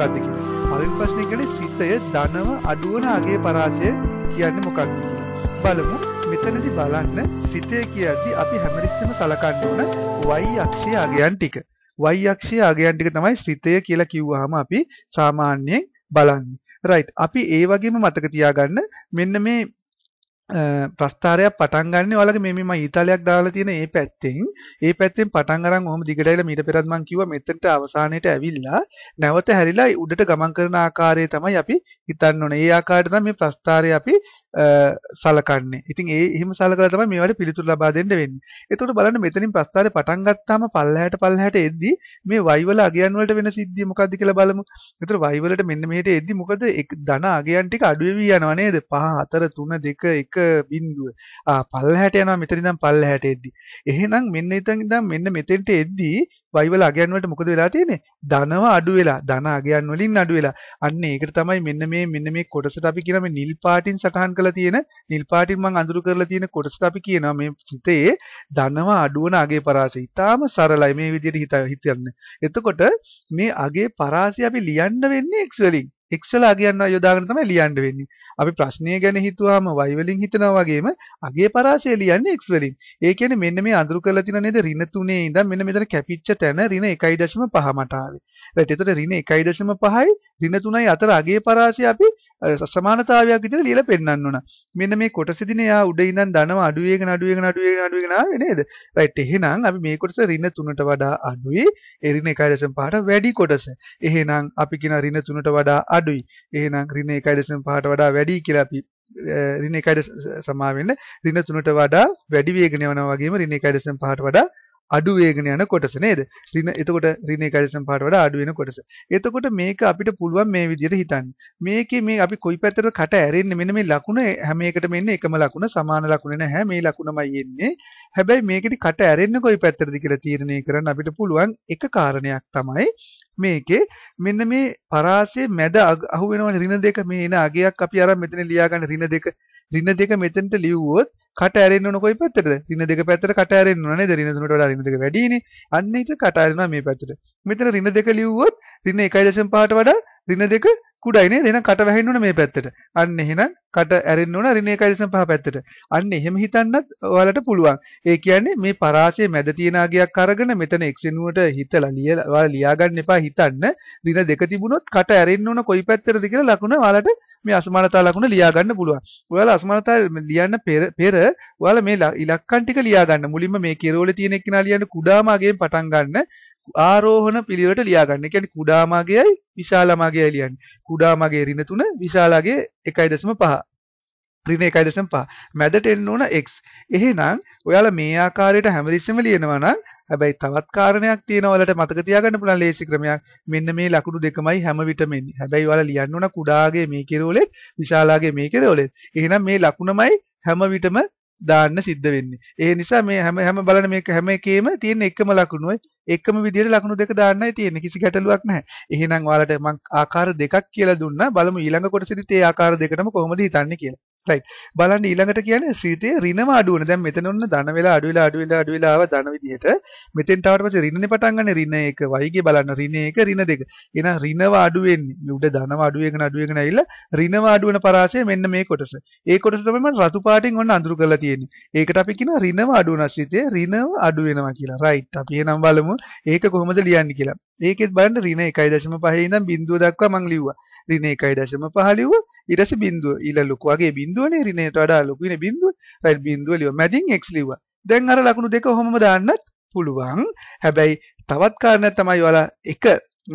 මොකක්ද කියලා. පළවෙනි ප්‍රශ්නේ කියන්නේ සිතය ධනව අඩුවන අගේ පරාසය කියන්නේ මොකක්ද කියලා. බලමු මෙතනදී බලන්න සිතය කියද්දී අපි හැමරිස්සෙම සලකන්න ඕන y අක්ෂයේ අගයන් ටික. y අක්ෂයේ අගයන් ටික තමයි සිතය කියලා කිව්වහම අපි සාමාන්‍යයෙන් බලන්නේ. රයිට් අපි ඒ වගේම මතක තියාගන්න මෙන්න මේ ප්‍රස්ථාරයක් පටන් ගන්න ඔයාලගේ මේ මම ඊතාලයක් දාලා තියෙන ඒ පැත්තෙන් ඒ පැත්තෙන් පටන් අරන් ඔහොම දිගට ඇවිල්ලා මීට පෙරත් මම කිව්වා මෙතනට අවසානයේට ඇවිල්ලා නැවත හැරිලා උඩට ගමන් කරන ආකාරය තමයි අපි හිතන්න ඕනේ. ඒ ආකාරයට තමයි මේ ප්‍රස්ථාරය අපි සලකන්නේ. ඉතින් ඒ එහෙම සලකලා තමයි මේවට පිළිතුරු ලබා දෙන්න වෙන්නේ. එතකොට බලන්න මෙතනින් ප්‍රස්තාරේ පටන් ගත්තාම පල්ලහැට පල්ලහැට එද්දී මේ y වල අගයන් වලට වෙන සිද්ධිය මොකක්ද කියලා බලමු. එතකොට y වලට මෙන්න මෙහෙට එද්දී මොකද ධන අගයන් ටික අඩු වෙවි යනවා නේද? 5 4 3 2 1 බිඳුව. ආ පල්ලහැට යනවා මෙතන ඉඳන් පල්ලහැට එද්දී. එහෙනම් මෙන්න ඉතින් ඉඳන් මෙන්න මෙතෙන්ට එද්දී බයිබල අගයන් වලට මොකද වෙලා තියෙන්නේ? ධනව අඩු වෙලා, ධන අගයන් වලින් අඩු වෙලා. අන්න ඒකට තමයි මෙන්න මේ මෙන්න මේ කොටසට අපි කියන මේ නිල් පාටින් සටහන් කරලා තියෙන නිල් පාටින් මම අඳුරු කරලා තියෙන කොටසට අපි කියනවා මේ සිතේ ධනව අඩු වන අගේ පරාසය. ඊටාම සරලයි මේ විදිහට හිත හිතන්න. එතකොට මේ අගේ පරාසය අපි ලියන්න වෙන්නේ x වලින්. x වල අගයන් යොදාගෙන තමයි ලියන්න වෙන්නේ. අපි ප්‍රශ්නය ගැන හිතුවාම y වලින් හිතනවා වගේම අගය පරාසය ලියන්නේ x වලින්. ඒ කියන්නේ මෙන්න මේ අඳුරු කරලා තියෙන නේද ඍණ 3 ඉඳන් මෙන්න මෙතන කැපිච්ච තැන ඍණ 1.5 මට ආවේ. right. එතකොට ඍණ 1.5යි ඍණ 3යි අතර අගය පරාසය අපි සමානතාවයක් විදිහට ලියලා පෙන්නන්න ඕන. මෙන්න මේ කොටසෙදිනේ යා උඩ ඉඳන් දනව අඩු වේගෙන අඩු වේගෙන අඩු වේගෙන අඩු වේගෙන ආවේ නේද? රයිට් එහෙනම් අපි මේ කොටස ඍණ 3ට වඩා අඩුයි. ඒ ඍණ 1.5ට වැඩි කොටස. එහෙනම් අපි කියන ඍණ 3ට වඩා අඩුයි. එහෙනම් ඍණ 1.5ට වඩා වැඩි කියලා අපි ඍණ 1.5 සමා වෙන්න ඍණ 3ට වඩා වැඩි වේගෙන යනවා වගේම ඍණ 1.5ට වඩා අඩු වේගෙන යන කොටස නේද? ඍණ එතකොට ඍණ එකයිසම් පාට වඩා අඩු වෙන කොටස. එතකොට මේක අපිට පුළුවන් මේ විදිහට හිතන්න. මේකේ මේ අපි කොයි පැත්තටද කට ඇරෙන්නේ මෙන්න මේ ලකුණ හැම එකටම එන්නේ එකම ලකුණ සමාන ලකුණ නැහැ. මේ ලකුණමයි එන්නේ. හැබැයි මේකෙදි කට ඇරෙන්නේ කොයි පැත්තටද කියලා තීරණය කරන්න අපිට පුළුවන් එක කාරණයක් තමයි මේකේ මෙන්න මේ පරාසයේ මැද අහු වෙනවනේ ඍණ දෙක මේ එන අගයක් අපි අරන් මෙතන ලියා ගන්න ඍණ දෙක ඍණ දෙක මෙතනට ලිව්වොත් කට ඇරෙන්න ඕන කොයි පැත්තටද? ඍණ දෙක පැත්තට කට ඇරෙන්න ඕන නේද? ඍණ තුනට වඩා ඍණ දෙක වැඩිනේ. අන්න ඊට කට ඇරෙනවා මේ පැත්තට. මෙතන ඍණ දෙක ලිව්වොත් ඍණ 1.5ට වඩා ඍණ දෙක කුඩයි නේද? එහෙනම් කට වැහෙන්න ඕන මේ පැත්තට. අන්න එහෙනම් කට ඇරෙන්න ඕන ඍණ 1.5 පැත්තට. අන්න එහෙම හිතන්නත් ඔයාලට පුළුවන්. ඒ කියන්නේ මේ පරාසයේ මැද තියෙන අගයක් අරගෙන මෙතන x වෙනුවට හිතලා ලියලා ඔයාලා ලියාගන්න එපා හිතන්න. ඍණ දෙක තිබුණොත් කට ඇරෙන්න ඕන කොයි පැත්තටද කියලා ලකුණ ඔයාලට මේ අසමානතා ලකුණ ලියා ගන්න පුළුවන්. ඔයාලා අසමානතා ලියන්න පෙර පෙර ඔයාලා මේ ඉලක්කම් ටික ලියා ගන්න. මුලින්ම මේ කෙරවල තියෙන එක්කෙනා ලියන්න කුඩාම අගයෙන් පටන් ගන්න. ආරෝහණ පිළිවෙලට ලියා ගන්න. ඒ කියන්නේ කුඩාම අගයයි විශාලම අගයයි ලියන්නේ. කුඩාම අගයේ ඍණ 3 විශාල අගයේ 1.5. ඍණ 1.5 මැදට එන්න ඕන x. එහෙනම් ඔයාලා මේ ආකාරයට හැමරිස්සෙම ලියනවා නම් හැබැයි තවත් කාරණයක් තියෙනවා ඔයාලට මතක තියාගන්න පුළුවන් ලේසි ක්‍රමයක්. මෙන්න මේ ලකුණු දෙකමයි හැම විටම එන්නේ. හැබැයි ඔයාලා ලියන්න ඕන කුඩාගේ මේ කෙරවලෙත්, විශාලාගේ මේ කෙරවලෙත්. එහෙනම් මේ ලකුණමයි හැම විටම දාන්න සිද්ධ වෙන්නේ. ඒ නිසා මේ හැම හැම බලන මේක හැම එකේම තියෙන එකම ලකුණුයි එකම විදිහට ලකුණු දෙක දාන්නයි තියෙන්නේ. කිසි ගැටලුවක් නැහැ. එහෙනම් ඔයාලට මම ආකාර දෙකක් කියලා දුන්නා. බලමු ඊළඟ කොටසෙදිත් ඒ ආකාර දෙකටම කොහොමද හිතන්නේ කියලා. right බලන්න ඊළඟට කියන්නේ ශ්‍රීතේ ඍණම අඩු වෙන. දැන් මෙතන ඔන්න ධන වෙලා අඩු වෙලා අඩු වෙලා අඩු වෙලා ආව ධන විදිහට. මෙතෙන් තාවට පස්සේ ඍණනේ පටන් ගන්න ඍණ 1 වයිගේ බලන්න ඍණ 1 ඍණ 2. එහෙනම් ඍණව අඩු වෙන්නේ. උඩ ධනව අඩු වෙගෙන අඩු වෙගෙන ඇවිල්ලා ඍණව අඩු වෙන පරාසය මෙන්න මේ කොටස. ඒ කොටස තමයි මම රතු පාටින් ඔන්න අඳුරු කරලා තියෙන්නේ. ඒකට අපි කියනවා ඍණව අඩු වෙන ශ්‍රීතේ ඍණව අඩු වෙනවා කියලා. right. අපි එහෙනම් බලමු ඒක කොහොමද ලියන්නේ කියලා. ඒකෙත් බලන්න ඍණ 1.5 ඉඳන් බිඳුව දක්වා මම ලිව්වා. ඍණ 1.5 ලිව්වා. ඊට පස්සේ බිංදුව ඊළ ලොකු වගේ බිංදුවනේ ඍණයට වඩා ලොකු වෙන බිංදුව රයිට් බිංදුව ලියුවා මැදින් x ලිව්වා දැන් අර ලකුණු දෙක ඔහොමම දාන්නත් පුළුවන් හැබැයි තවත් කාරණයක් තමයි ඔයාලා එක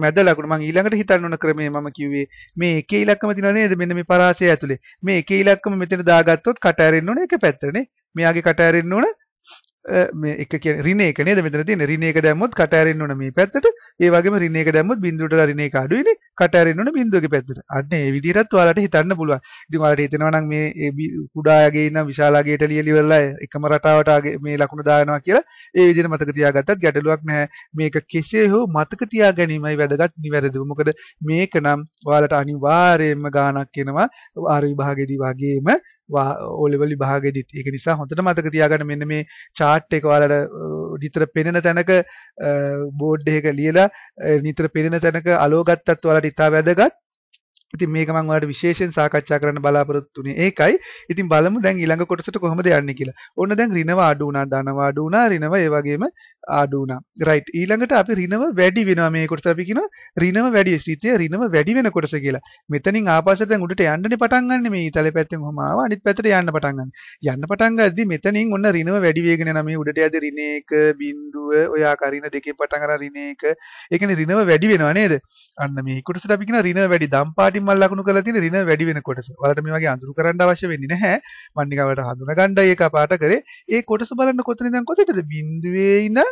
මැද ලකුණු මම ඊළඟට හිතන්න ඕන ක්‍රමය මම කිව්වේ මේ එකේ ඉලක්කම තියෙනවා නේද මෙන්න මේ පරාසය ඇතුලේ මේ එකේ ඉලක්කම මෙතන දාගත්තොත් කට ඇරෙන්න ඕන එක පැත්තටනේ මෙයාගේ කට ඇරෙන්න ඕන මේ එක කියන්නේ ඍණ එක නේද මෙතන තියෙන්නේ ඍණ එක දැම්මොත් කට ඇරෙන්න ඕන මේ පැත්තට ඒ වගේම ඍණ එක දැම්මොත් බිඳුවට ඍණ එක අඩුයිනේ කට ඇරෙන්න ඕන බිඳුවගේ පැත්තට අන්න ඒ විදිහටත් ඔයාලට හිතන්න පුළුවන් ඉතින් ඔයාලට හිතෙනවා නම් මේ කුඩායගේ ඉන්න විශාලාගේට ලියලිවලා එකම රටාවට මේ ලකුණු දානවා කියලා ඒ විදිහට මතක තියාගත්තත් ගැටලුවක් නැහැ මේක කෙසේ හෝ මතක තියා ගැනීමයි වැදගත් නිවැරදිව මොකද මේක නම් ඔයාලට අනිවාර්යයෙන්ම ගාණක් වෙනවා ආර විභාගයේදී වගේම ඕ ලෙවල් විභාගෙදිත් ඒක නිසා හොඳට මතක තියාගන්න මෙන්න මේ chart එක ඔයාලට නිතර පෙනෙන තැනක බෝඩ් එකක ලියලා නිතර පෙනෙන තැනක අලෝ ගත්තත් ඔයාලට ඉතා වැදගත් ඉතින් මේක මම ඔයාලට විශේෂයෙන් සාකච්ඡා කරන්න බලාපොරොත්තු වුණේ. ඒකයි. ඉතින් බලමු දැන් ඊළඟ කොටසට කොහොමද යන්නේ කියලා. ඕන්න දැන් ඍණව අඩු වුණා, ධනව අඩු වුණා, ඍණව ඒ වගේම අඩු වුණා. right. ඊළඟට අපි ඍණව වැඩි වෙනවා මේ කොටස අපි කියනවා ඍණව වැඩි ස්ථිතිය ඍණව වැඩි වෙන කොටස කියලා. මෙතනින් ආපස්සට දැන් උඩට යන්නනේ පටන් ගන්න මේ ඊතලේ පැත්තෙන් කොහම ආවා අනිත් පැත්තට යන්න පටන් ගන්න. යන්න පටන් ගද්දි මෙතනින් ඔන්න ඍණව වැඩි වේගෙන යනවා. මේ උඩට යද්දි ඍණ 1 බිඳුව ඔය ආකාරින දෙකෙන් පටන් අර ඍණ 1. ඒ කියන්නේ ඍණව වැඩි වෙනවා නේද? අන්න මේ කොටසට අපි කියනවා ඍණව වැඩි. දම්පාටි කලින් මල් ලකුණු කරලා තියෙන දින වැඩි වෙන කොටස. ඔයාලට මේ වගේ අඳුරු කරන්න අවශ්‍ය වෙන්නේ නැහැ. මම නිකන් ඔයාලට හඳුනගන්නයි ඒක පාට කරේ. ඒ කොටස බලන්න කොතන ඉඳන් කොතනද? බිඳුවේ ඉඳන්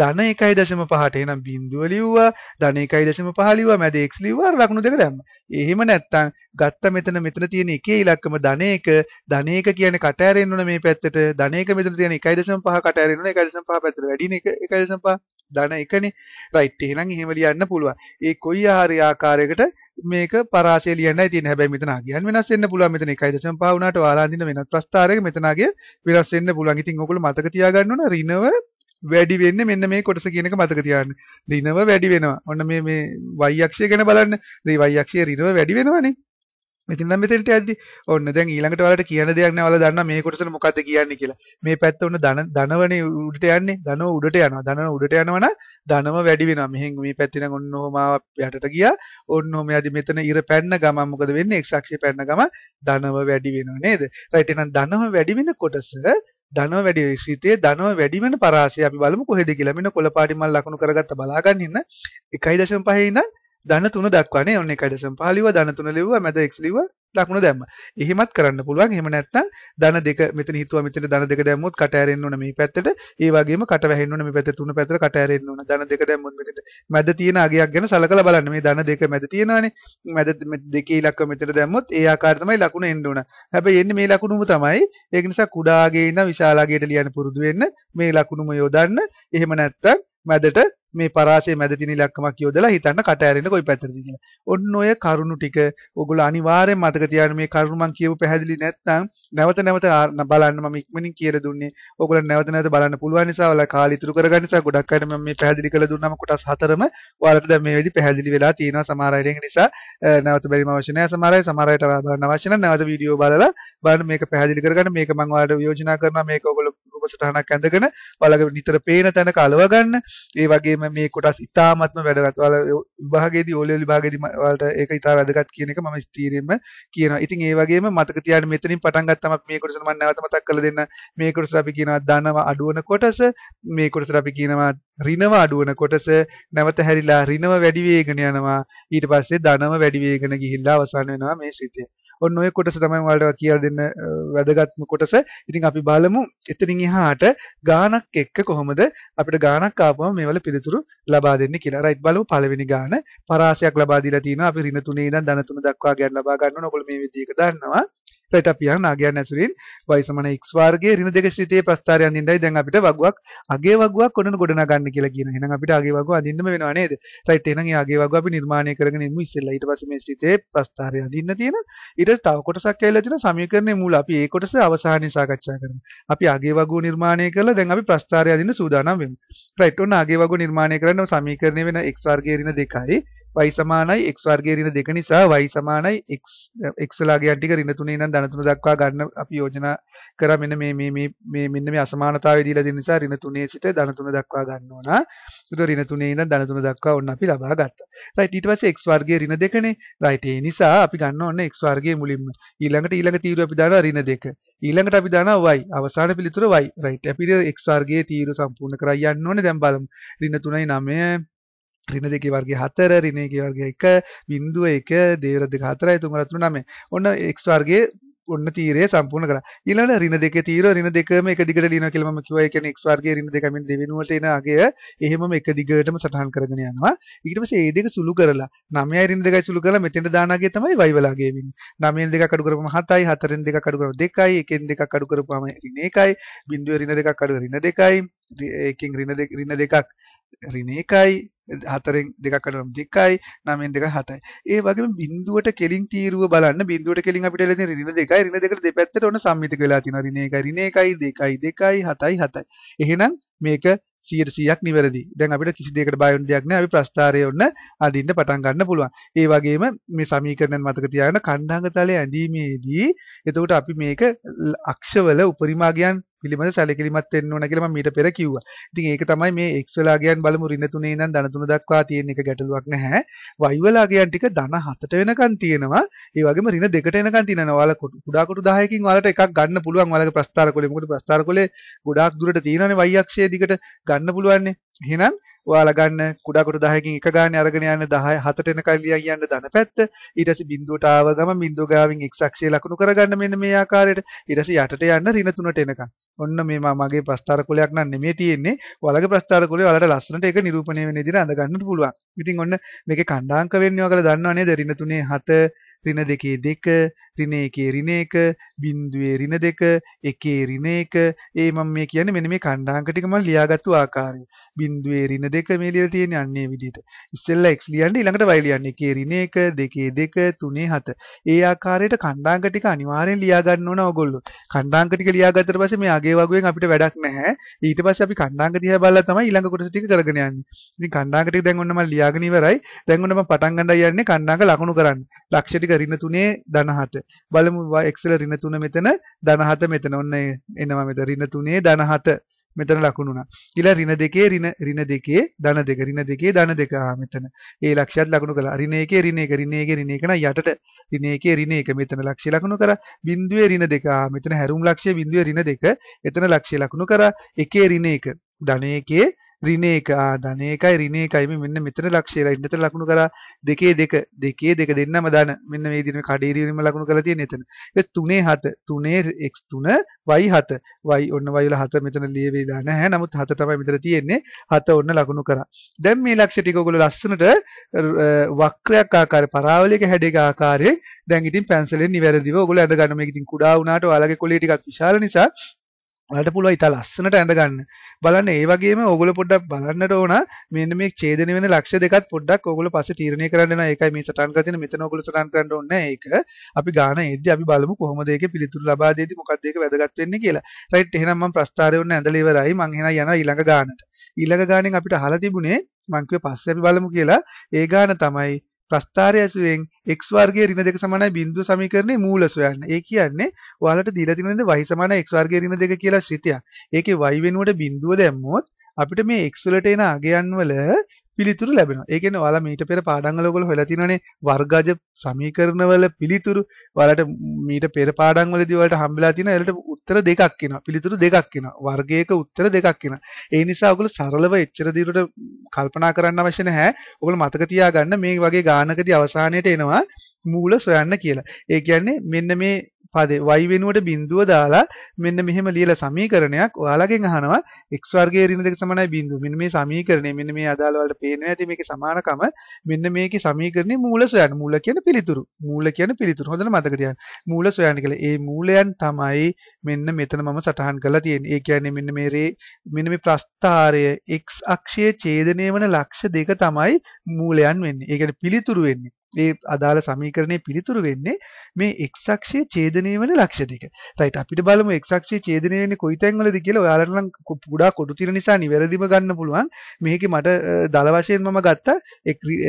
ධන 1.5ට එහෙනම් බිඳුව ලිව්වා ධන 1.5 ලිව්වා මැද x ලිව්වා ලකුණු දෙක දැම්මා. එහෙම නැත්නම් ගත්ත මෙතන මෙතන තියෙන එකේ ඉලක්කම ධන 1 ධන 1 කියන්නේ කට ඇරෙන්න ඕන මේ පැත්තට ධන 1 මෙතන තියෙන 1.5 කට ඇරෙන්න ඕන 1.5 පැත්තට වැඩින 1.5 ධන 1නේ. රයිට් එහෙනම් එහෙම ලියන්න පුළුවන්. ඒ කොයි ආකාරයකට මේක පරාශය ලියන්නයි තියෙන හැබැයි මෙතන අගයන් වෙනස් වෙන්න පුළුවන් මෙතන 1.5 වුණාට ඔයාලා අඳින්න වෙනත් ප්‍රස්ථාරයක මෙතන අගය වෙනස් වෙන්න පුළුවන්. ඉතින් ඔයගොල්ලෝ මතක තියාගන්න ඕන ඍණව වැඩි වෙන්නේ මෙන්න මේ කොටස කියන එක මතක තියාගන්න. ඍණව වැඩි වෙනවා. ඔන්න මේ මේ y අක්ෂය ගැන බලන්න. මේ y අක්ෂයේ ඍණව වැඩි වෙනවනේ. ඉතින් නම් මෙතනට යද්දි ඔන්න දැන් ඊළඟට ඔයාලට කියන දෙයක් නෑ ඔයාලා දන්නා මේ කොටසට මොකද්ද කියන්නේ කියලා. මේ පැත්ත ඔන්න ධන ධනවනේ උඩට යන්නේ. ධනව උඩට යනවා. ධනව උඩට යනවා නම් ධනම වැඩි වෙනවා. මෙහෙන් මේ පැත්තේ නම් ඔන්න ඔහම යටට ගියා. ඔන්න ඔහම යදි මෙතන ඉර පැන්න ගමන් මොකද වෙන්නේ? x අක්ෂේ පැන්න ගමන් ධනව වැඩි වෙනවා නේද? රයිට් එහෙනම් ධනව වැඩි වෙන කොටස ධනව වැඩි ශීතයේ ධනව වැඩි වෙන පරාසය අපි බලමු කොහෙද කියලා. මෙන්න කොළ පාටි මල් ලකුණු කරගත්ත බලාගන්න ඉන්න 1.5 ඉඳන් ධන තුන දක්වානේ ඔන්න 1.5 ලිව්වා ධන තුන ලිව්වා මැද x ලිව්වා ලකුණ දැම්මා. එහෙමත් කරන්න පුළුවන්. එහෙම නැත්නම් ධන දෙක මෙතන හිතුවා මෙතන ධන දෙක දැම්මොත් කට ඇරෙන්න ඕන මේ පැත්තට. ඒ වගේම කට වැහෙන්න ඕන මේ පැත්තේ තුන පැත්තට කට ඇරෙන්න ඕන. ධන දෙක දැම්මොත් මෙතන මැද තියෙන අගයක් ගැන සලකලා බලන්න. මේ ධන දෙක මැද තියෙනවානේ. මැද දෙකේ ඉලක්ක මෙතන දැම්මොත් ඒ ආකාරය තමයි ලකුණ එන්න ඕන. හැබැයි එන්නේ මේ ලකුණුම තමයි. ඒක නිසා කුඩාගේ ඉඳන් විශාලාගේට ලියන්න පුරුදු වෙන්න. මේ ලකුණුම යොදන්න. එහෙම නැත්නම් මැදට මේ පරාසය මැද තියෙන ඉලක්කමක් යොදලා හිතන්න කට ඇරෙන්න කොයි පැත්තටද කියලා. ඔන්න ඔය කරුණු ටික ඔයගොල්ලෝ අනිවාර්යෙන් මතක තියාගන්න මේ කරුණු මම කියපු පැහැදිලි නැත්නම් නැවත නැවත බලන්න මම ඉක්මනින් කියලා දුන්නේ. ඔයගොල්ලෝ නැවත නැවත බලන්න පුළුවන් නිසා ඔයාලා කාලය ඉතුරු කරගන්න නිසා ගොඩක් අය මම මේ පැහැදිලි කරලා දුන්නාම කොටස් හතරම ඔයාලට දැන් මේ වෙලෙදි පැහැදිලි වෙලා තියෙනවා සමහර අය නිසා නැවත බැරිම අවශ්‍ය නැහැ සමහර අය සමහර අයට බලන්න අවශ්‍ය නැහැ නැවත වීඩියෝ බලලා බලන්න මේක පැහැදිලි කරගන්න මේක මම ඔයාලට යෝජනා කරනවා මේක ඔයගොල්ලෝ සටහනක් ඇඳගෙන ඔයාලගේ නිතර පේන තැන කලව ගන්න. ඒ වගේම මේ කොටස් ඉතාමත්ම වැදගත්. ඔයාලා විභාගයේදී ඕලෙවල් විභාගයේදී ඔයාලට ඒක ඉතා වැදගත් කියන එක මම ස්ථීරයෙන්ම කියනවා. ඉතින් ඒ වගේම මතක තියාගන්න මෙතනින් පටන් ගත්තම මේ කොටස මම නැවත මතක් කරලා දෙන්න. මේ කොටස අපි කියනවා ධනව අඩුවන කොටස. මේ කොටස අපි කියනවා ඍණව අඩුවන කොටස. නැවත හැරිලා ඍණව වැඩි වේගන යනවා. ඊට පස්සේ ධනව වැඩි වේගන ගිහිල්ලා අවසන් වෙනවා මේ ශ්‍රිතේ. ඔන්න ඔය කොටස තමයි ඔයාලට කියලා දෙන්න වැදගත්ම කොටස. ඉතින් අපි බලමු එතනින් එහාට ගානක් එක්ක කොහොමද අපිට ගානක් ආපුවම මේවල පිළිතුරු ලබා දෙන්නේ කියලා. රයිට් බලමු පළවෙනි ගාන පරාසයක් ලබා දීලා තිනවා. අපි ඍණ 3 ඉඳන් ධන 3 දක්වා ගැන ලබා ගන්න ඕන. ඔයගොල්ලෝ මේ විදිහට දන්නවා. පැටපියන් නාගයන් ඇසුරින් වයිසමන x වර්ගයේ ඍණ දෙක ශ්‍රිතයේ ප්‍රස්ථාරයන් දින්දයි දැන් අපිට වගුවක් අගේ වගුවක් ඔන්න ගොඩනගන්න කියලා කියන. එහෙනම් අපිට අගේ වගුව අඳින්නම වෙනවා නේද? රයිට් එහෙනම් ඒ අගේ වගුව අපි නිර්මාණය කරගෙන ඉමු ඉස්සෙල්ලා. ඊට පස්සේ මේ ශ්‍රිතයේ ප්‍රස්ථාරය අඳින්න තියෙන ඊට තව කොටසක් ඇවිල්ලා තියෙන සමීකරණයේ මූල අපි ඒ කොටස අවසානයේ සාකච්ඡා කරමු. අපි අගේ වගුව නිර්මාණය කරලා දැන් අපි ප්‍රස්ථාරය අඳින්න සූදානම් වෙමු. රයිට් ඔන්න අගේ වගුව නිර්මාණය කරන්න සමීකරණය වෙන x වර්ගයේ ඍණ දෙකයි y සමානයි x වර්ගයේ ඍණ දෙක නිසා y සමානයි x x ලාගයන් ටික ඍණ තුනේ ඉඳන් ධන තුන දක්වා ගන්න අපි යෝජනා කරා මෙන්න මේ මේ මේ මේ මෙන්න මේ අසමානතාවය දීලා දෙන නිසා ඍණ තුනේ සිට ධන තුන දක්වා ගන්න ඕන. ඒතකොට ඍණ තුනේ ඉඳන් ධන තුන දක්වා ඕන්න අපි ලබා ගත්තා. right ඊට පස්සේ x වර්ගයේ ඍණ දෙකනේ. right ඒ නිසා අපි ගන්න ඕනේ x වර්ගයේ මුලින්ම. ඊළඟට ඊළඟ තීරුව අපි දානවා ඍණ දෙක. ඊළඟට අපි දානවා y. අවසාන පිළිතුර y. right අපි x වර්ගයේ තීරුව සම්පූර්ණ කරා යන්න ඕනේ. දැන් බලමු. ඍණ 3යි 9 ඍණ දෙකේ වර්ගය 4 ඍණයේ වර්ගය 1 බිංදුව 1 දේවර දෙක 4යි තුමරත් 9 ඔන්න x වර්ගයේ ඔන්න තීරය සම්පූර්ණ කරා ඊළඟ ඍණ දෙකේ තීර ඍණ දෙකම එක දිගට ලියනවා කියලා මම කිව්වා ඒ කියන්නේ x වර්ගයේ ඍණ දෙකමින් දෙවෙනුවට එන අගය එහෙමම එක දිගටම සටහන් කරගෙන යනවා ඊට පස්සේ ඒ දෙක සුළු කරලා 9යි ඍණ දෙකයි සුළු කරලා මෙතෙන්ට දාන අගය තමයි y වලාගය වෙන්නේ 9ෙන් දෙකක් අඩු කරපුවම 7යි 4ෙන් දෙකක් අඩු කරපුවම 2යි 1ෙන් දෙකක් අඩු කරපුවම ඍණ 1යි බිංදුවේ ඍණ දෙකක් අඩු ඍණ 2යි එකකින් ඍණ දෙක ඍණ දෙකක් ඍණ 1යි 4න් 2ක් කඩනවා 2යි 9න් 2යි 7යි. ඒ වගේම බිඳුවට කෙලින් තීරුව බලන්න බිඳුවට කෙලින් අපිට ලැබෙන ඍණ 2යි ඍණ 2කට දෙපැත්තට ඔන්න සම්මිතික වෙලා තියෙනවා ඍණ 1යි ඍණ 1යි 2යි 2යි 7යි 7යි. එහෙනම් මේක 100%ක් නිවැරදි. දැන් අපිට කිසි දෙයකට බය වෙන දෙයක් නැහැ. අපි ප්‍රස්ථාරය ඔන්න අදින්න පටන් ගන්න පුළුවන්. ඒ වගේම මේ සමීකරණයන් මතක තියාගන්න ඛණ්ඩාංග තලයේ ඇඳීමේදී එතකොට අපි මේක අක්ෂවල උපරිමාගයන් පිළිබඳ සැලකිලිමත් වෙන්න ඕන කියලා මම මීට පෙර කිව්වා. ඉතින් ඒක තමයි මේ x වලාගයන් බලමු ඍණ 3 ඉඳන් ධන 3 දක්වා තියෙන එක ගැටලුවක් නැහැ. y වලාගයන් ටික ධන 7ට වෙනකන් තියෙනවා. ඒ වගේම ඍණ 2ට එනකන් තියෙනවා. ඔයාලා කුඩා කොටු 10කින් ඔයාලට එකක් ගන්න පුළුවන් ඔයාලගේ ප්‍රස්ථාර කොලේ. මොකද ප්‍රස්ථාර කොලේ ගොඩාක් දුරට තියෙනවානේ y අක්ෂයේ දිගට ගන්න පුළුවන්නේ. එහෙනම් ඔයාලා ගන්න කුඩා කොට 10කින් එක ගානේ අරගෙන යන්න 10 7ට එන කල්ලියන් යන්න ධන පැත්ත ඊට පස්සේ බිඳුවට ආව ගම බිඳුව ගාවින් x අක්ෂය ලකුණු කරගන්න මෙන්න මේ ආකාරයට ඊට පස්සේ යටට යන්න ඍණ 3ට එනකන් ඔන්න මේ මගේ ප්‍රස්ථාර කුලයක් නම් නෙමෙයි තියෙන්නේ ඔයාලගේ ප්‍රස්ථාර කුලේ ඔයාලට ලස්සනට ඒක නිරූපණය වෙන විදිහට අඳ ගන්නත් පුළුවන් ඉතින් ඔන්න මේකේ කණ්ඩාංක වෙන්නේ ඔයාලා දන්නව නේද ඍණ 3 7 ඍණ දෙකේ දෙක ඍණ එකේ ඍණ එක බිඳුවේ ඍණ දෙක එකේ ඍණ එක ඒ මම මේ කියන්නේ මෙන්න මේ කණ්ඩාංක ටික මම ලියාගත්තු ආකාරය බිඳුවේ ඍණ දෙක මේ ලියලා තියෙන්නේ අන්නේ විදිහට ඉස්සෙල්ලා x ලියන්න ඊළඟට y ලියන්න එකේ ඍණ එක දෙකේ දෙක තුනේ හත ඒ ආකාරයට කණ්ඩාංක ටික අනිවාර්යෙන් ලියා ගන්න ඕන ඕගොල්ලෝ කණ්ඩාංක ටික ලියාගත්තට පස්සේ මේ අගේ වගුවෙන් අපිට වැඩක් නැහැ ඊට පස්සේ අපි කණ්ඩාංක දිහා බලලා තමයි ඊළඟ කොටස ටික කරගෙන යන්නේ ඉතින් කණ්ඩාංක ටික දැන් ඔන්න මම ලියාගෙන ඉවරයි දැන් ඔන්න මම පටන් ගන්නයි යන්නේ කණ්ඩාංක ලකුණු කරන්න ලක්ෂ ටික එක ඍණ 3 ධන බලමු xල ඍණ 3 මෙතන ධන මෙතන ඔන්න එනවා මෙතන ඍණ 3 ධන මෙතන ලකුණුනා. ඊළඟ ඍණ දෙකේ ඍණ ඍණ දෙකේ ධන දෙක ඍණ දෙකේ ධන දෙක ආ මෙතන. ඒ ලක්ෂයත් ලකුණු කළා. ඍණ එකේ ඍණ එක ඍණ එකේ ඍණ එක නම් යටට ඍණ එකේ ඍණ එක මෙතන ලක්ෂය ලකුණු කරා. බිඳුවේ ඍණ දෙක ආ මෙතන හැරුම් ලක්ෂය බිඳුවේ ඍණ දෙක. එතන ලක්ෂය ලකුණු කරා. එකේ ඍණ එක ධන එකේ ඍණ එක ආ ධන එකයි ඍණ එකයි මේ මෙන්න මෙතන ලක්ෂයලා ඉන්න තර ලකුණු කරා දෙකේ දෙක දෙකේ දෙක දෙන්නම දාන මෙන්න මේ විදිහට කඩේරීවීම ලකුණු කරලා තියෙන එතන ඒ 3 7 3 x 3 y 7 y ඔන්න y වල 7 මෙතන ලියවේ දාන නැහැ නමුත් 7 තමයි මෙතන තියෙන්නේ 7 ඔන්න ලකුණු කරා දැන් මේ ලක්ෂ ටික ඔයගොල්ලෝ ලස්සනට වක්‍රයක් ආකාරය පරාවලයක හැඩයක ආකාරයෙන් දැන් ඉතින් පැන්සලෙන් නිවැරදිව ඔයගොල්ලෝ අඳ ගන්න මේක ඉතින් කුඩා වුණාට ඔයාලගේ කොළේ ටිකක් විශාල නිසා ඔයාලට පුළුවන් ඉතා ලස්සනට ඇඳගන්න. බලන්න ඒ වගේම ඕගොල්ලෝ පොඩ්ඩක් බලන්නට ඕන මෙන්න මේ ඡේදන වෙන ලක්ෂ්‍ය දෙකත් පොඩ්ඩක් ඕගොල්ලෝ පස්සේ තීරණය කරන්න වෙනවා. ඒකයි මේ සටහන් කරලා තියෙන මෙතන ඕගොල්ලෝ සටහන් කරන්න ඕනේ ඒක. අපි ගාන එද්දි අපි බලමු කොහොමද ඒකේ පිළිතුරු ලබා දෙද්දි මොකක්ද ඒක වැදගත් වෙන්නේ කියලා. රයිට් එහෙනම් මම ප්‍රස්ථාරය වුණ ඇඳලා ඉවරයි. මං එහෙනම් යනවා ඊළඟ ගානට. ඊළඟ ගානෙන් අපිට අහලා තිබුණේ මං කිව්වේ පස්සේ අපි බලමු කියලා. ඒ ගාන තමයි ප්‍රස්ථාරය ඇසුරෙන් x වර්ගයේ ඍණ දෙක සමානයි බිඳුව සමීකරණයේ මූල සොයන්න. ඒ කියන්නේ ඔයාලට දීලා තියෙන y සමාන x වර්ගයේ ඍණ දෙක කියලා ශ්‍රිතයක්. ඒකේ y වෙනුවට බිඳුව දැම්මොත් අපිට මේ x වලට එන අගයන් වල පිළිතුරු ලැබෙනවා. ඒ කියන්නේ ඔයාලා මීට පෙර පාඩම්වල ඔයගොල්ලෝ හොයලා තියෙනනේ වර්ගජ සමීකරණවල පිළිතුරු ඔයාලට මීට පෙර පාඩම්වලදී ඔයාලට හම්බෙලා තියෙන ඒලට උත්තර දෙකක් එනවා. පිළිතුරු දෙකක් එනවා. වර්ගයක උත්තර දෙකක් එනවා. ඒ නිසා ඔයගොල්ලෝ සරලව එච්චර දිරට කල්පනා කරන්න අවශ්‍ය නැහැ. ඔයගොල්ලෝ මතක තියාගන්න මේ වගේ ගානකදී අවසානයේට එනවා මූල සොයන්න කියලා. ඒ කියන්නේ මෙන්න මේ පදේ y වෙනුවට බිඳුව දාලා මෙන්න මෙහෙම ලියලා සමීකරණයක් ඔයාලගෙන් අහනවා x වර්ගයේ ඍණ දෙක සමානයි බිඳුව. මෙන්න මේ සමීකරණය මෙන්න මේ අදාළ වලට පේනවා ඇති මේකේ සමානකම මෙන්න මේකේ සමීකරණේ මූල සොයන්න. මූල කියන්නේ පිළිතුරු. මූල කියන්නේ පිළිතුරු. හොඳට මතක තියාගන්න. මූල සොයන්න කියලා. ඒ මූලයන් තමයි මෙන්න මෙතන මම සටහන් කරලා තියෙන්නේ. ඒ කියන්නේ මෙන්න මේ රේ මෙන්න මේ ප්‍රස්ථාරය x අක්ෂයේ ඡේදනය වන ලක්ෂ දෙක තමයි මූලයන් වෙන්නේ. ඒ කියන්නේ පිළිතුරු වෙන්නේ. ඒ අදාළ සමීකරණය පිළිතුරු වෙන්නේ මේ x අක්ෂයේ ඡේදනය වෙන ලක්ෂ දෙක. right අපිට බලමු x අක්ෂයේ ඡේදනය වෙන්නේ කොයි තැන්වලද කියලා ඔයාලට නම් පුඩා කොටු තිර නිසා නිවැරදිව ගන්න පුළුවන්. මේකේ මට දල වශයෙන් මම ගත්තා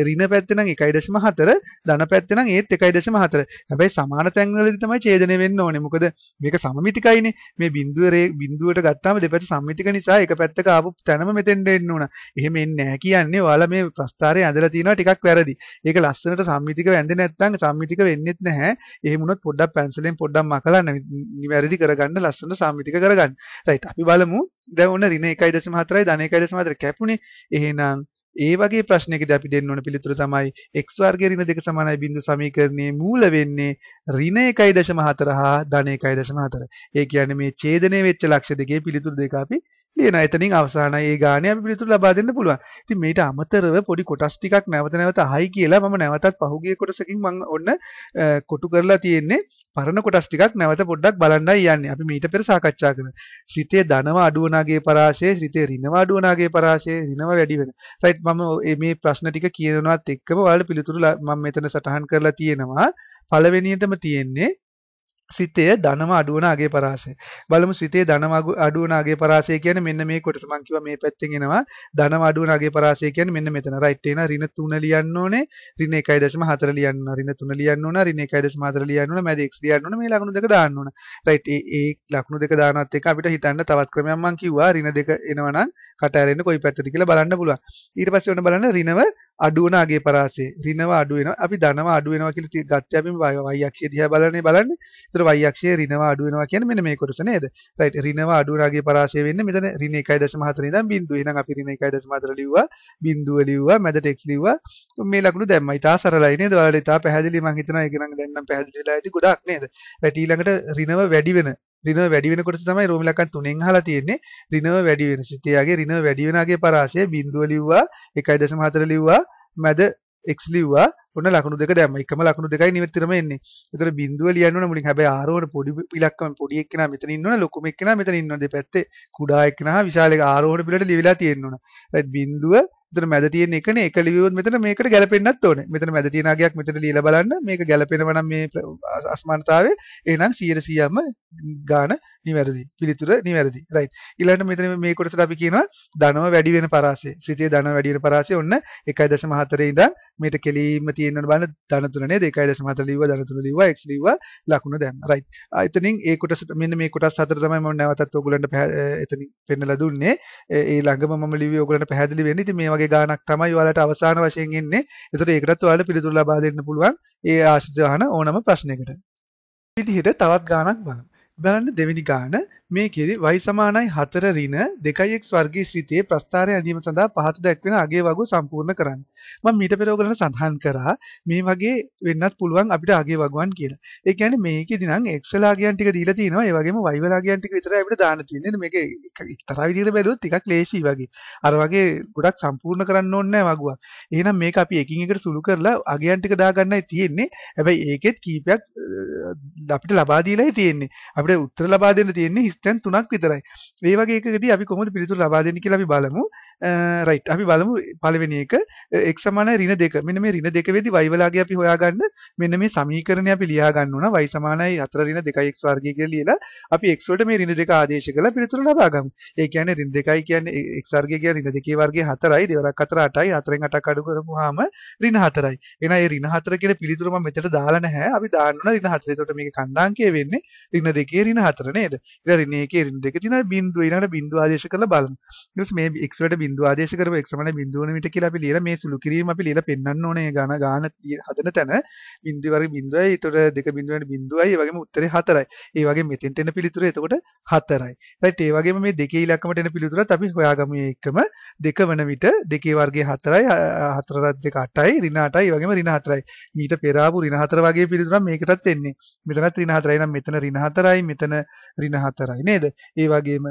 ඍණ පැත්තේ නම් 1.4 ධන පැත්තේ නම් ඒත් 1.4. හැබැයි සමාන තැන්වලදී තමයි ඡේදනය වෙන්න ඕනේ. මොකද මේක සමමිතිකයිනේ. මේ බිඳුවේ බිඳුවට ගත්තාම දෙපැත්ත සමමිතික නිසා එක පැත්තක ආපු තැනම මෙතෙන්ට එන්න ඕන. එහෙම එන්නේ නැහැ කියන්නේ ඔයාලා මේ ප්‍රස්ථාරය ඇඳලා තිනවා ටිකක් වැරදි. ඒක ලස්සනට සම්මිතික වැන්දේ නැත්නම් සම්මිතික වෙන්නේත් නැහැ. එහෙම වුණොත් පොඩ්ඩක් පැන්සලෙන් පොඩ්ඩක් මකලා නිවැරදි කරගන්න ලස්සන සම්මිතික කරගන්න. රයිට් අපි බලමු. දැන් ඔන්න ඍණ 1.4යි ධන 1.4 කැපුණේ. එහෙනම් ඒ වගේ ප්‍රශ්නයකදී අපි දෙන්න ඕන පිළිතුර තමයි x වර්ගයේ ඍණ 2 සමානයි බිඳු සමීකරණයේ මූල වෙන්නේ ඍණ 1.4 හා ධන 1.4. ඒ කියන්නේ මේ ඡේදනය වෙච්ච ලක්ෂ දෙකේ පිළිතුරු දෙක අපි ලියන එතනින් අවසානයි ඒ ගාණේ අපි පිළිතුරු ලබා දෙන්න පුළුවන්. ඉතින් මේට අමතරව පොඩි කොටස් ටිකක් නැවත නැවත අහයි කියලා මම නැවතත් පහුගිය කොටසකින් මම ඔන්න කොටු කරලා තියෙන්නේ පරණ කොටස් ටිකක් නැවත පොඩ්ඩක් බලන්නයි යන්නේ. අපි මීට පෙර සාකච්ඡා කරන. ශ්‍රිතේ ධනව අඩුවනාගේ පරාශය, ශ්‍රිතේ ඍණව අඩුවනාගේ පරාශය, ඍණව වැඩි වෙන. රයිට් මම මේ ප්‍රශ්න ටික කියනවත් එක්කම ඔයාලට පිළිතුරු මම මෙතන සටහන් කරලා තියෙනවා. පළවෙනියටම තියෙන්නේ සිතේ ධනම අඩුවනාගේ පරාසය. බලමු සිතේ ධනම අඩුවනාගේ පරාසය කියන්නේ මෙන්න මේ කොටස මම කිව්වා මේ පැත්තෙන් එනවා. ධනම අඩුවනාගේ පරාසය කියන්නේ මෙන්න මෙතන. රයිට් එන ඍණ 3 ලියන්න ඕනේ. ඍණ 1.4 ලියන්න ඕන. ඍණ 3 ලියන්න ඕන. ඍණ 1.4 ලියන්න ඕන. මැද x ලියන්න ඕන. මේ ලකුණු දෙක දාන්න ඕන. රයිට් ඒ ඒ ලකුණු දෙක දානත් එක අපිට හිතන්න තවත් ක්‍රමයක් මම කිව්වා ඍණ දෙක එනවනම් කට ඇරෙන්න කොයි පැත්තද කියලා බලන්න පුළුවන්. ඊට පස්සේ ඔන්න බලන්න ඍණව අඩු වෙන අගේ පරාසය ඍණව අඩු වෙනවා අපි ධනව අඩු වෙනවා කියලා ගත්තේ අපි y අක්ෂය දිහා බලන්නේ බලන්නේ ඒතර y අක්ෂයේ ඍණව අඩු වෙනවා කියන්නේ මෙන්න මේ කොටස නේද රයිට් ඍණව අඩු වෙන අගේ පරාසය වෙන්නේ මෙතන ඍණ 1.4 ඉඳන් බිංදුව එහෙනම් අපි ඍණ 1.4 ලිව්වා බිංදුව ලිව්වා මැදට x ලිව්වා මේ ලකුණු දැම්මා ඉතාල සරලයි නේද ඔයාලට ඉතාල පැහැදිලි මම හිතනවා ඒක නම් දැන් නම් පැහැදිලි වෙලා ඇති ගොඩක් නේද රයිට් ඊළඟට ඍණව වැඩි වෙන ඍණව වැඩි වෙනකොට තමයි රෝමිලකන් තුනෙන් අහලා තියෙන්නේ ඍණව වැඩි වෙන සිටියාගේ ඍණව වැඩි වෙනාගේ පරාසය බිඳුව ලිව්වා 1.4 ලිව්වා මැද x ලිව්වා ඔන්න ලකුණු දෙක දැම්ම. එකම ලකුණු දෙකයි නිතරම එන්නේ. ඒතර බිඳුව ලියන්න ඕන මුලින්. හැබැයි ආරෝහණ පොඩි ඉලක්කම පොඩි එක්කෙනා මෙතන ඉන්නවනේ ලොකුම එක්කෙනා මෙතන ඉන්නවනේ දෙපැත්තේ. කුඩා එක්කෙනා විශාල එක ආරෝහණ පිළට ලිවිලා තියෙන්න ඕන. right බිඳුව මෙතන මැද තියෙන එකනේ එක ලියුවොත් මෙතන මේකට ගැලපෙන්නත් ඕනේ. මෙතන මැද තියෙන අගයක් මෙතන ලියලා බලන්න මේක ගැලපෙනවා නම් මේ අසමානතාවය එහෙනම් 100%ම ගාන නිවැරදි. පිළිතුර නිවැරදි. right. ඊළඟට මෙතන මේ කොටසට අපි කියනවා ධනව වැඩි වෙන පරාසය. ශ්‍රිතේ ධනව වැඩි වෙන පරාසය ඔන්න 1.4 ඉඳන් මේට කෙලීම තියෙනවන බලන්න ධන තුන නේද 1.4 ලිව්වා ධන තුන ලිව්වා x ලිව්වා ලකුණ දැම්මා. right. එතනින් ඒ කොටස මෙන්න මේ කොටස් හතර තමයි මම නැවතත් ඔයගොල්ලන්ට එතනින් පෙන්නලා දුන්නේ. ඒ ළඟම මම ලිව්වේ ඔයගොල්ලන්ට පැහැදිලි වෙන්න. ඉතින් මේ වගේ වගේ ගානක් තමයි ඔයාලට අවසාන වශයෙන් එන්නේ. ඒතර ඒකටත් ඔයාලට පිළිතුරු ලබා දෙන්න පුළුවන් ඒ ආශ්‍රිත අහන ඕනම ප්‍රශ්නයකට. විදිහට තවත් ගානක් බලමු. බලන්න දෙවෙනි ගාන මේකෙදි y සමානයි 4 ඍණ 2x වර්ගයේ ශ්‍රිතයේ ප්‍රස්ථාරය ඇඳීම සඳහා පහත දක්වන අගේ වගු සම්පූර්ණ කරන්න. මම මීට පෙර ඔයගලන්ට සඳහන් කරා මේ වගේ වෙන්නත් පුළුවන් අපිට අගේ වගුවන් කියලා. ඒ කියන්නේ මේකෙදි නම් x වලාගයන් ටික දීලා තිනවා. ඒ වගේම y වලාගයන් ටික විතරයි අපිට දාන්න තියෙන්නේ. මේක එක්තරා විදිහකට බැලුවොත් ටිකක් ලේසියි වගේ. අර වගේ ගොඩක් සම්පූර්ණ කරන්න ඕනේ නැහැ වගුවක්. එහෙනම් මේක අපි එකින් එකට සුළු කරලා අගයන් ටික දාගන්නයි තියෙන්නේ. හැබැයි ඒකෙත් කීපයක් අපිට ලබා දීලායි තියෙන්නේ. අපිට උත්තර ලබා දෙන්න තියෙන්නේ ප්‍රශ්නයන් තුනක් විතරයි. ඒ වගේ එකකදී අපි කොහොමද පිළිතුරු ලබා දෙන්නේ කියලා අපි බලමු. රයිට් අපි බලමු පළවෙනි එක x සමාන ඍණ 2 මෙන්න මේ ඍණ 2 වෙදි y වලාගේ අපි හොයාගන්න මෙන්න මේ සමීකරණය අපි ලියා ගන්න ඕන y සමානයි 4 ඍණ 2x වර්ගය කියලා ලියලා අපි x වලට මේ ඍණ 2 ආදේශ කරලා පිළිතුරු ලබා ගමු. ඒ කියන්නේ ඍණ 2යි කියන්නේ x වර්ගය කියන්නේ ඍණ 2 වර්ගය 4යි දෙවරක් 4 8යි 4ෙන් 8ක් අඩු කරපුවාම ඍණ 4යි. එහෙනම් ඒ ඍණ 4 කියන පිළිතුර මම මෙතන දාලා නැහැ. අපි දාන්න ඕන ඍණ 4. එතකොට මේකේ කණ්ඩාංකය වෙන්නේ ඍණ 2 ඍණ 4 නේද? ඊට ඍණ 1 ඍණ 2 තියෙනවා බිංදුව ඊළඟට බිංදුව ආදේශ කරලා බලමු. ඊට පස්සේ මේ x වලට බිඳුව ආදේශ කරපු x සමාන 0.9 කියලා අපි ලියලා මේ සුළු කිරීම අපි ලියලා පෙන්වන්න ඕනේ ඝන ගාන හදන තැන බිඳුව වගේ බිඳුවයි ඊට 2.9 බිඳුවයි ඒ වගේම උත්තරේ 4යි. ඒ වගේ මෙතෙන්ට එන පිළිතුර එතකොට 4යි. right ඒ වගේම මේ දෙකේ ඉලක්කමට එන පිළිතුරත් අපි හොයාගමු එකම දෙක වන විට දෙකේ වර්ගය 4යි 4 රත් දෙක 8යි ඍණ 8යි ඒ වගේම ඍණ 4යි. මීට පෙර ආපු ඍණ 4 වගේ පිළිතුරක් මේකටත් එන්නේ. මෙතනත් ඍණ 4යි නම් මෙතන ඍණ 4යි මෙතන ඍණ 4යි නේද? ඒ වගේම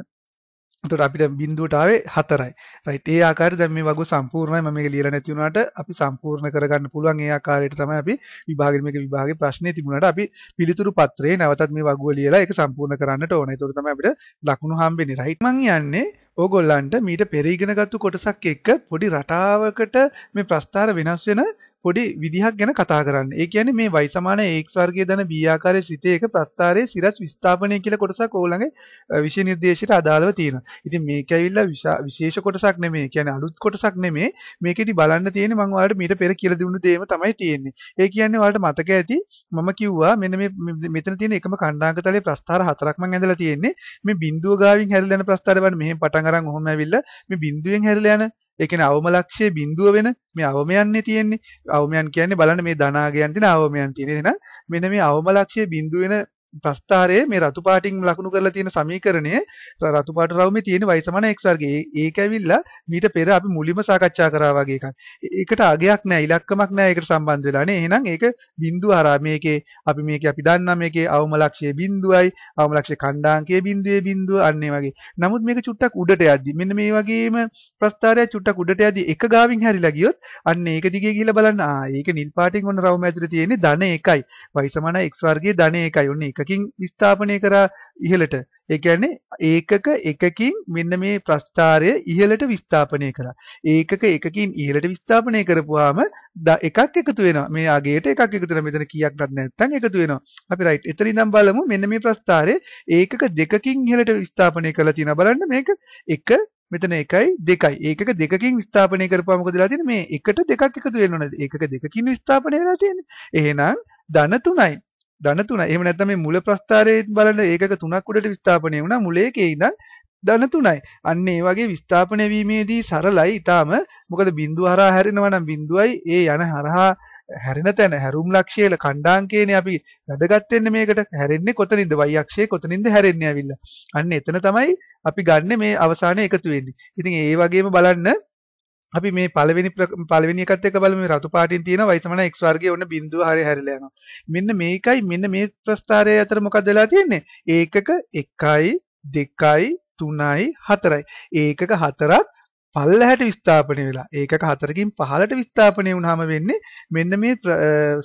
එතකොට අපිට බිඳුවට ආවේ 4යි. right. ඒ ආකාරයට දැන් මේ වගු සම්පූර්ණයි මම මේක ලියලා නැති වුණාට අපි සම්පූර්ණ කරගන්න පුළුවන් ඒ ආකාරයට තමයි අපි විභාගෙ මේක විභාගේ ප්‍රශ්නේ තිබුණාට අපි පිළිතුරු පත්‍රයේ නැවතත් මේ වගුව ලියලා ඒක සම්පූර්ණ කරන්නට ඕන. ඒතකොට තමයි අපිට ලකුණු හම්බෙන්නේ. right. මං යන්නේ ඕගොල්ලන්ට මීට පෙර ඉගෙනගත්තු කොටසක් එක්ක පොඩි රටාවකට මේ ප්‍රස්ථාර වෙනස් වෙන පොඩි විදිහක් ගැන කතා කරන්න. ඒ කියන්නේ මේ y සමාන x වර්ගය දන b ආකාරයේ සිටේ එක ප්‍රස්ථාරයේ සිරස් විස්ථාපනය කියලා කොටසක් ඕලඟේ විෂය නිර්දේශයට අදාළව තියෙනවා. ඉතින් මේක ඇවිල්ලා විශේෂ කොටසක් නෙමෙයි. කියන්නේ අලුත් කොටසක් නෙමෙයි. මේකෙදි බලන්න තියෙන්නේ මම ඔයාලට මීට පෙර කියලා දුන්න දේම තමයි තියෙන්නේ. ඒ කියන්නේ ඔයාලට මතක ඇති මම කිව්වා මෙන්න මේ මෙතන තියෙන එකම කණ්ඩාංගතලයේ ප්‍රස්ථාර හතරක් මම ඇඳලා තියෙන්නේ. මේ බිඳුව ගාවින් හැරිලා යන ප්‍රස්ථාරය බලන්න මෙහෙන් පටන් අරන් ඔහොම ඇවිල්ලා මේ බිඳුවෙන් හැරිලා යන ඒ කියන්නේ අවම ලක්ෂයේ බිඳුව වෙන මේ අවමයන්නේ තියෙන්නේ. අවමයන් කියන්නේ බලන්න මේ ධනාගයන් තියෙන අවමයන් තියෙන. එහෙනම් මෙන්න මේ අවම ලක්ෂයේ බිඳුව වෙන ප්‍රස්ථාරයේ මේ රතු පාටින් ලකුණු කරලා තියෙන සමීකරණය රතු පාට රවුමේ තියෙන y x වර්ගය. ඒක ඇවිල්ලා මීට පෙර අපි මුලින්ම සාකච්ඡා කරා වගේ එකක්. ඒකට අගයක් නැහැ, ඉලක්කමක් නැහැ ඒකට සම්බන්ධ වෙලා නේ. එහෙනම් ඒක බිඳුව හරහා මේකේ අපි මේකේ අපි දන්නා මේකේ අවම ලක්ෂයේ බිඳුවයි, අවම ලක්ෂයේ ඛණ්ඩාංකයේ බිඳුවේ බිඳුව අන්න වගේ. නමුත් මේක චුට්ටක් උඩට යද්දි මෙන්න මේ වගේම ප්‍රස්ථාරයක් චුට්ටක් උඩට යද්දි එක ගාවින් හැරිලා ගියොත් අන්න ඒක දිගේ ගිහිල්ලා බලන්න. ආ, ඒක නිල් පාටින් ඔන්න රවුම ඇතුලේ තියෙන්නේ ධන 1යි. y x වර්ගයේ ධන 1යි. ඔන්න ඒක එකකින් ස්ථාපනය කරා ඉහළට. ඒ කියන්නේ ඒකක එකකින් මෙන්න මේ ප්‍රස්ථාරය ඉහළට විස්ථාපනය කරා. ඒකක එකකින් ඉහළට විස්ථාපනය කරපුවාම එකක් එකතු වෙනවා. මේ අගයට එකක් එකතු වෙනවා. මෙතන කීයක්වත් නැත්නම් එකතු වෙනවා. අපි රයිට්. එතන ඉඳන් බලමු මෙන්න මේ ප්‍රස්ථාරය ඒකක දෙකකින් ඉහළට විස්ථාපනය කරලා තියෙනවා. බලන්න මේක 1 මෙතන 1යි 2යි. ඒකක දෙකකින් විස්ථාපනය කරපුවා මොකද වෙලා තියෙන්නේ? මේ එකට දෙකක් එකතු වෙනවනේ. ඒකක දෙකකින් විස්ථාපනය වෙලා තියෙන්නේ. එහෙනම් ධන 3යි. ධන තුන. එහෙම නැත්නම් මේ මුල ප්‍රස්ථාරයේ බලන ඒකක තුනක් උඩට විස්ථාපනය වුණා. මුල එකේ ඉඳන් ධන තුනයි. අන්න ඒ වගේ විස්ථාපනය වීමේදී සරලයි ඊටාම. මොකද බිඳුව හරහා හැරෙනවා නම් බිඳුවයි ඒ යන හරහා හැරෙන තැන හැරුම් ලක්ෂයල ඛණ්ඩාංකයනේ අපි වැදගත් වෙන්නේ මේකට. හැරෙන්නේ කොතනින්ද? y අක්ෂයේ කොතනින්ද හැරෙන්නේ ඇවිල්ලා. අන්න එතන තමයි අපි ගන්න මේ අවසානයේ එකතු වෙන්නේ. ඉතින් ඒ වගේම බලන්න අපි මේ පළවෙනි පළවෙනි එකත් එක්ක බලමු මේ රතු පාටින් තියෙන y x වර්ගයේ ඔන්න බිඳුව හරිය හැරිලා යනවා. මෙන්න මේකයි මෙන්න මේ ප්‍රස්ථාරය අතර මොකක්ද වෙලා තියෙන්නේ? ඒකක 1යි 2යි 3යි 4යි. ඒකක 4ක් පල්ලහැට විස්ථාපනය වෙලා ඒකක හතරකින් පහලට විස්ථාපනය වුණාම වෙන්නේ මෙන්න මේ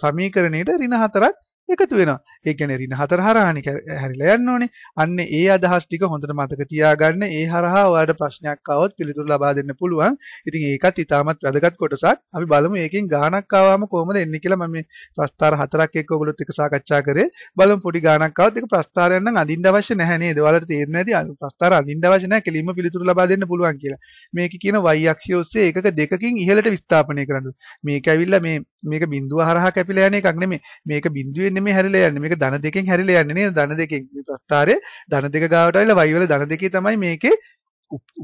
සමීකරණයට ඍණ හතරක් එකතු වෙනවා. ඒ කියන්නේ ඍණ හතර හරහානි හැරිලා යන්න ඕනේ. අන්න ඒ අදහස් ටික හොඳට මතක තියාගන්න. ඒ හරහා ඔයාලට ප්‍රශ්නයක් ආවොත් පිළිතුරු ලබා දෙන්න පුළුවන්. ඉතින් ඒකත් ඉතාමත් වැදගත් කොටසක්. අපි බලමු ඒකෙන් ගාණක් ආවම කොහොමද එන්නේ කියලා මම මේ ප්‍රස්තාර හතරක් එක්ක ඔයගොල්ලොත් එක්ක සාකච්ඡා කරේ. බලමු පොඩි ගාණක් ආවොත් ඒක ප්‍රස්තාරයක් නම් අඳින්න අවශ්‍ය නැහැ නේද? ඔයාලට තේරෙන්නේ නැති ප්‍රස්තාර අඳින්න අවශ්‍ය නැහැ. කෙලින්ම පිළිතුරු ලබා දෙන්න පුළුවන් කියලා. මේක කියන y අක්ෂය ඔස්සේ එකක දෙකකින් ඉහළට විස්ථාපනය කරන්න. මේක ඇවිල්ලා මේ මේක බිඳුව හරහා කැපිලා යන එකක් නෙමෙයි. මේක බිඳුවේ නෙමෙයි හැරිලා යන්නේ. මේක ධන දෙකෙන් හැරිලා යන්නේ නේද? ධන දෙකෙන්. මේ ප්‍රස්ථාරයේ ධන දෙක ගාවට ආවිලා වයි වල ධන දෙකේ තමයි මේකේ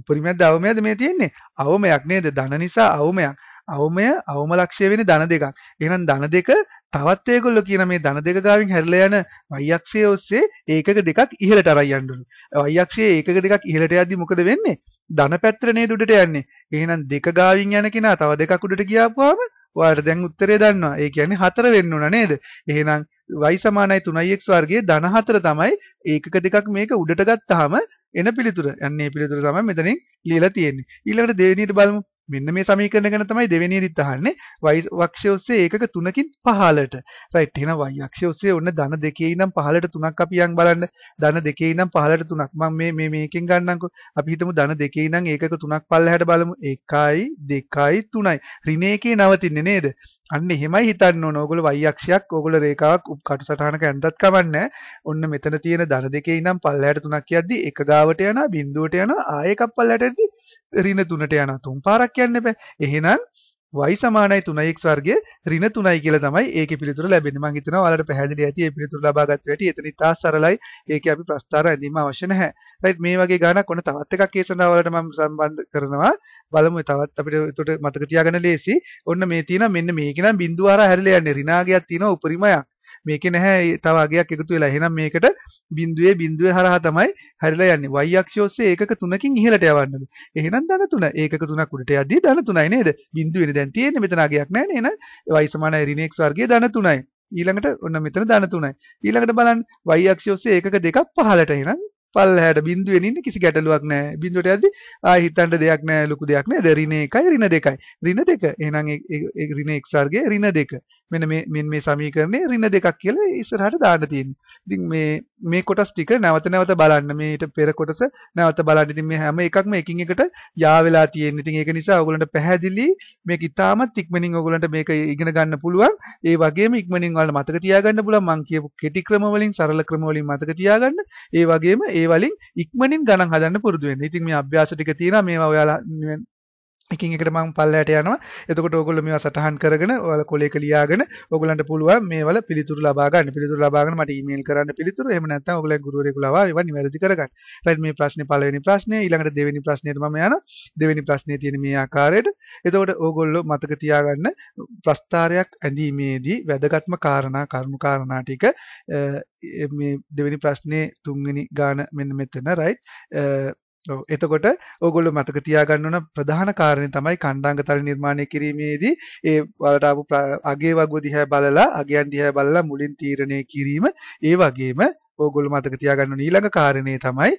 උපරිමයක්ද අවමයක්ද මේ තියෙන්නේ? අවමයක් නේද? ධන නිසා අවමයක්. අවමය අවම ලක්ෂ්‍ය වෙන්නේ ධන දෙකක්. එහෙනම් ධන දෙක තවත් ඒගොල්ලෝ කියන මේ ධන දෙක ගාවින් හැරිලා යන වයික්ෂයේ ඔස්සේ ඒකක දෙකක් ඉහළට අරයි යන්නලු. වයික්ෂයේ ඒකක දෙකක් ඉහළට යද්දි මොකද වෙන්නේ? ධන පැත්තට නේද උඩට යන්නේ. එහෙනම් දෙක ගාවින් යන කෙනා තව දෙකක් උඩට ගියාපුවාම ඔයාලට දැන් උත්තරේ දන්නවා. ඒ කියන්නේ හතර වෙන්න ඕන නේද? එහෙනම් y සමානයි 3x වර්ගයේ ධන 4 තමයි ඒකක දෙකක් මේක උඩට ගත්තාම එන පිළිතුර. යන්නේ පිළිතුර තමයි මෙතනින් ලියලා තියෙන්නේ. ඊළඟට දෙවෙනියට බලමු. මෙන්න මේ සමීකරණ ගැන තමයි දෙවෙනියෙදිත් අහන්නේ. y අක්ෂය ඔස්සේ ඒකක 3කින් 15ට. right එහෙනම් y අක්ෂය ඔස්සේ ඔන්න ධන 2 ඉඳන් 15ට 3ක් අපි යන් බලන්න. ධන 2 ඉඳන් 15ට 3ක්. මම මේ මේ මේකෙන් ගන්නම්කො. අපි හිතමු ධන 2 ඉඳන් ඒකක 3ක් පල්ලෙහාට බලමු. 1යි 2යි 3යි. ඍණ එකේ නවතින්නේ නේද? අන්න එහෙමයි හිතන්න ඕන. ඕගොල්ලෝ y අක්ෂයක්, ඕගොල්ලෝ රේඛාවක් කටු සටහනක ඇඳද්දත් කමන්නේ. ඔන්න මෙතන තියෙන ධන දෙකේ ඉඳන් පල්ලයට තුනක් යද්දි එක ගාවට යනවා, බිඳුවට යනවා, ආයෙ එකක් පල්ලයට යද්දි ඍණ තුනට යනවා. තුන් පාරක් යන්න එපා. එහෙනම් y සමානයි 3x වර්ගය ඍණ 3යි කියලා තමයි ඒකේ පිළිතුර ලැබෙන්නේ. මම හිතනවා ඔයාලට පැහැදිලි ඇති මේ පිළිතුර ලබාගත් වෙටි එතන ඉතා සරලයි. ඒකේ අපි ප්‍රස්ථාර ඇඳීම අවශ්‍ය නැහැ. right මේ වගේ ගානක් ඔන්න තවත් එකක් ඒ සඳහා ඔයාලට මම සම්බන්ධ කරනවා. බලමු තවත් අපිට උඩට මතක තියාගන්න ලේසි. ඔන්න මේ තියෙනවා මෙන්න මේක නම් බිඳුව හරහා හැරිලා යන්නේ. ඍණාගයක් තියෙනවා උපරිමයක්. මේකේ නැහැ තව අගයක් එකතු වෙලා. එහෙනම් මේකට බිඳුවේ බිඳුවේ හරහා තමයි හැරිලා යන්නේ. y අක්ෂය ඔස්සේ ඒකක 3කින් ඉහළට යවන්නද. එහෙනම් ධන 3. ඒකක 3ක් උඩට යද්දී ධන 3යි නේද? බිඳුවේනේ දැන් තියෙන්නේ මෙතන අගයක් නැහැ නේද? y ඍණ x වර්ගයේ ධන 3යි. ඊළඟට ඔන්න මෙතන ධන 3යි. ඊළඟට බලන්න y අක්ෂය ඔස්සේ ඒකක දෙකක් පහළට එහෙනම් පල්ලහැට බින්දුවෙන් ඉන්නේ කිසි ගැටලුවක් නැහැ. බින්දුවට යද්දි ආ හිතන්න දෙයක් නැහැ ලොකු දෙයක් නැහැ. ද ඍණ 1යි ඍණ 2යි. ඍණ 2. එහෙනම් ඒ ඍණ x වර්ගයේ ඍණ 2. මෙන්න මේ මෙන්න මේ සමීකරණේ ඍණ 2ක් කියලා ඉස්සරහට දාන්න තියෙනවා. ඉතින් මේ මේ කොටස් ටික නැවත නැවත බලන්න. මේට පෙර කොටස නැවත බලන්න. ඉතින් මේ හැම එකක්ම එකින් එකට යා වෙලා තියෙන. ඉතින් ඒක නිසා ඔයගොල්ලන්ට පැහැදිලි මේක ඉතාමත් ඉක්මනින් ඔයගොල්ලන්ට මේක ඉගෙන ගන්න පුළුවන්. ඒ වගේම ඉක්මනින් ඔයාලට මතක තියාගන්න පුළුවන් මම කියපු කෙටි ක්‍රම වලින් සරල ක්‍රම වලින් මතක තියාගන්න. ඒ වගේම ඒ ඒ වලින් ඉක්මනින් ගණන් හදන්න පුරුදු වෙන්න. ඉතින් මේ අභ්‍යාස ටික තියෙනවා මේවා ඔයාලා එකින් එකට මම පල්ලයට යනවා. එතකොට ඕගොල්ලෝ මේවා සටහන් කරගෙන ඔයාලා කොලේක ලියාගෙන ඕගොල්ලන්ට පුළුවන් මේවල පිළිතුරු ලබා ගන්න. පිළිතුරු ලබාගෙන මට ඊමේල් කරන්න පිළිතුරු. එහෙම නැත්නම් ඕගොල්ලෝ ගුරුවරයෙකු ලවා ඒවා නිවැරදි කරගන්න. රයිට් මේ ප්‍රශ්නේ පළවෙනි ප්‍රශ්නේ ඊළඟට දෙවෙනි ප්‍රශ්නෙට මම යනවා. දෙවෙනි ප්‍රශ්නේ තියෙන මේ ආකාරයට. එතකොට ඕගොල්ලෝ මතක තියාගන්න ප්‍රස්තාරයක් ඇඳීමේදී වැදගත්ම කාරණා කරුණු කාරණා ටික මේ දෙවෙනි ප්‍රශ්නේ තුන්වෙනි ගාන මෙන්න මෙතන රයිට් එතකොට ඕගොල්ලෝ මතක තියාගන්න ඕන ප්‍රධාන කාරණේ තමයි කණ්ඩාංගතල නිර්මාණය කිරීමේදී ඒ වලට ආපු අගේ වගුව දිහා බලලා අගයන් දිහා බලලා මුලින් තීරණය කිරීම ඒ වගේම ඕගොල්ලෝ මතක තියාගන්න ඕන ඊළඟ කාරණේ තමයි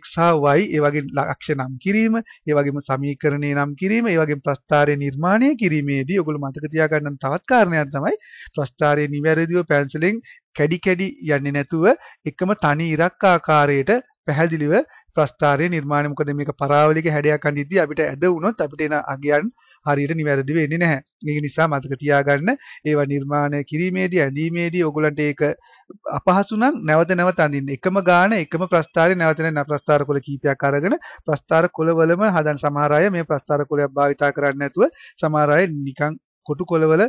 x හා y ඒ වගේ ලක්ෂ නම් කිරීම ඒ වගේම සමීකරණේ නම් කිරීම ඒ වගේම ප්‍රස්ථාරය නිර්මාණය කිරීමේදී ඕගොල්ලෝ මතක තියාගන්න තවත් කාරණයක් තමයි ප්‍රස්ථාරය නිවැරදිව පැන්සලෙන් කැඩි කැඩි යන්නේ නැතුව එකම තනි ඉරක් ආකාරයට පැහැදිලිව ප්‍රස්ථාරය නිර්මාණය මොකද මේක පරාවලික හැඩයක් අඳිද්දී අපිට ඇද වුණොත් අපිට එන අගයන් හරියට නිවැරදි වෙන්නේ නැහැ. ඒක නිසා මතක තියාගන්න ඒවා නිර්මාණය කිරීමේදී ඇඳීමේදී ඔයගොල්ලන්ට ඒක අපහසු නම් නැවත නැවත අඳින්න. එකම ගාන එකම ප්‍රස්ථාරය නැවත නැවත ප්‍රස්ථාර කොළ කීපයක් අරගෙන ප්‍රස්ථාර කොළවලම හදන සමහර අය මේ ප්‍රස්ථාර කොළයක් භාවිතා කරන්නේ නැතුව සමහර අය නිකන් කොටු කොළවල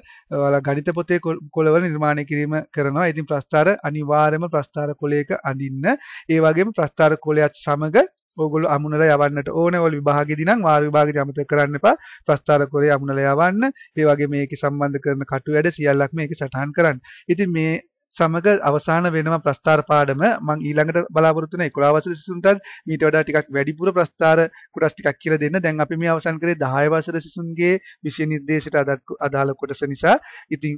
ගණිත පොතේ කොළවල නිර්මාණය කිරීම කරනවා. ඉතින් ප්‍රස්ථාර අනිවාර්යයෙන්ම ප්‍රස්ථාර කොළයක අඳින්න. ඒ වගේම ප්‍රස්ථාර කොළයත් සමග ඕගොල්ලෝ අමුණලා යවන්නට ඕනේ. ඔය විභාගෙදී නම් වාර විභාගෙදී අමතක කරන්න එපා. ප්‍රස්ථාර කොළේ අමුණලා යවන්න. ඒ වගේ මේකේ සම්බන්ධ කරන කටු වැඩ සියල්ලක් මේකේ සටහන් කරන්න. ඉතින් මේ සමග අවසාන වෙනවා ප්‍රස්ථාර පාඩම මම ඊළඟට බලාපොරොත්තු වෙන 11 වසර සිසුන්ටත් මීට වඩා ටිකක් වැඩිපුර ප්‍රස්ථාර කොටස් ටිකක් කියලා දෙන්න. දැන් අපි මේ අවසන් කරේ 10 වසර සිසුන්ගේ විෂය නිර්දේශයට අදාළ කොටස නිසා. ඉතින්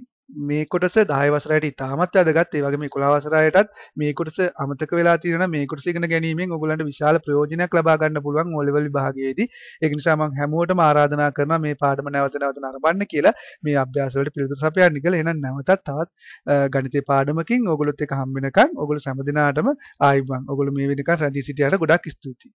මේ කොටස 10 වසරයට ඉතාමත් වැදගත්. ඒ වගේම 11 වසරයටත් මේ කොටස අමතක වෙලා තියෙනවා. මේ කොටස ඉගෙන ගැනීමෙන් ඔයගොල්ලන්ට විශාල ප්‍රයෝජනයක් ලබා ගන්න පුළුවන් O level විභාගයේදී. ඒක නිසා මම හැමෝටම ආරාධනා කරනවා මේ පාඩම නැවත නැවත නරඹන්න කියලා. මේ අභ්‍යාස වලට පිළිතුරු සපයන්න කියලා. එහෙනම් නැවතත් තවත් ගණිතේ පාඩමකින් ඔයගොල්ලොත් එක්ක හම් වෙනකන් ඔයගොල්ලෝ හැමදිනාටම ආයි මං ඔයගොල්ලෝ මේ වෙනකන් රැඳී සිටියට ගොඩක් ස්තුතියි.